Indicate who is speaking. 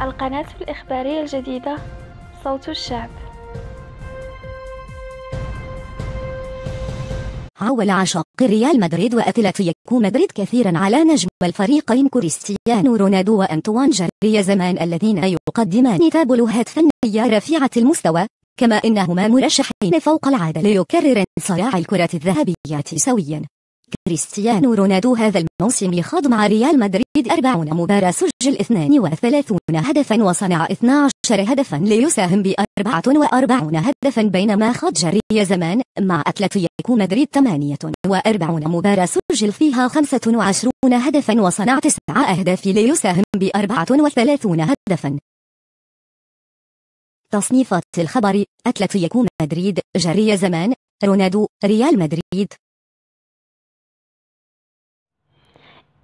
Speaker 1: القناة الإخبارية الجديدة صوت الشعب
Speaker 2: عول عشاق ريال مدريد وأتلتيكو مدريد كثيرا على نجم الفريقين كريستيانو رونالدو وأنطوان جاري زمان الذين يقدمان تابلوهات فنية رفيعة المستوى كما إنهما مرشحين فوق العادة ليكررن صراع الكرة الذهبية سويا كريستيانو رونالدو هذا الموسم خاض مع ريال مدريد 40 مباراة سجل 32 هدفا وصنع 12 هدفا ليساهم ب 44 هدفا بينما خاض جري زمان مع أتلتيكو مدريد 48 مباراة سجل فيها 25 هدفا وصنع 9 أهداف ليساهم ب 34 هدفا تصنيفات الخبر أتلتيكو مدريد جري زمان رونالدو ريال مدريد